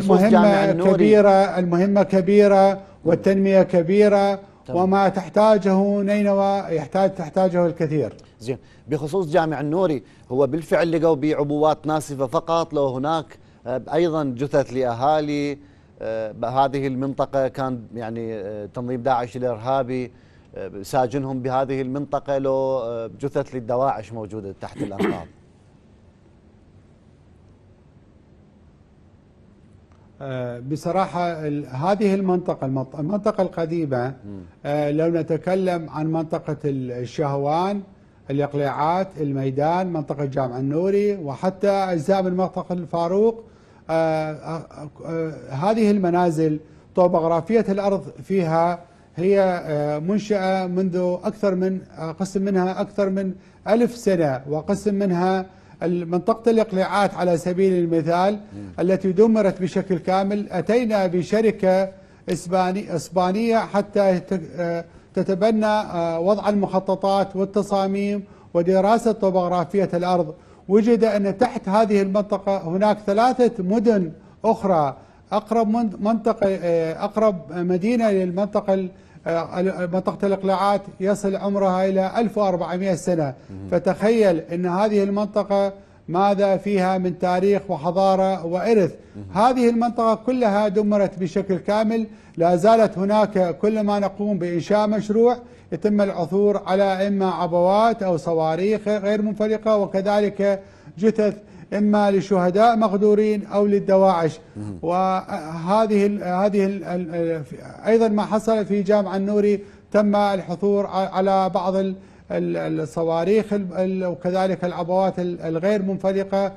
المهمة كبيرة المهمة كبيرة والتنمية كبيرة وما تحتاجه نينوى يحتاج تحتاجه الكثير زين بخصوص جامع النوري هو بالفعل لقوا بعبوات ناسفة فقط لو هناك آه، أيضا جثث لأهالي آه، هذه المنطقة كان يعني آه، تنظيم داعش الإرهابي ساجنهم بهذه المنطقة لو جثث للدواعش موجودة تحت الأنقاض آه، بصراحة هذه المنطقة المنطقة القديمة آه، لو نتكلم عن منطقة الشهوان الإقلاعات الميدان منطقة جامع النوري وحتى أجزاء من منطقة الفاروق آه، هذه المنازل طوبغرافية الأرض فيها هي منشأة منذ أكثر من قسم منها أكثر من ألف سنة وقسم منها منطقة الإقلاعات على سبيل المثال التي دمرت بشكل كامل أتينا بشركة إسباني إسبانية حتى آه، تتبنى آه، وضع المخططات والتصاميم ودراسة طبغرافية الأرض وجد أن تحت هذه المنطقة هناك ثلاثة مدن أخرى أقرب منطقة آه، أقرب مدينة للمنطقة منطقة الإقلاعات يصل عمرها إلى 1400 سنة فتخيل أن هذه المنطقة ماذا فيها من تاريخ وحضارة وإرث هذه المنطقة كلها دمرت بشكل كامل لا زالت هناك كلما نقوم بإنشاء مشروع يتم العثور على إما عبوات أو صواريخ غير منفلقة وكذلك جثث إما لشهداء مغدورين أو للدواعش وهذه هذه أيضا ما حصل في جامع النوري تم الحثور على بعض الصواريخ وكذلك العبوات الغير منفلقة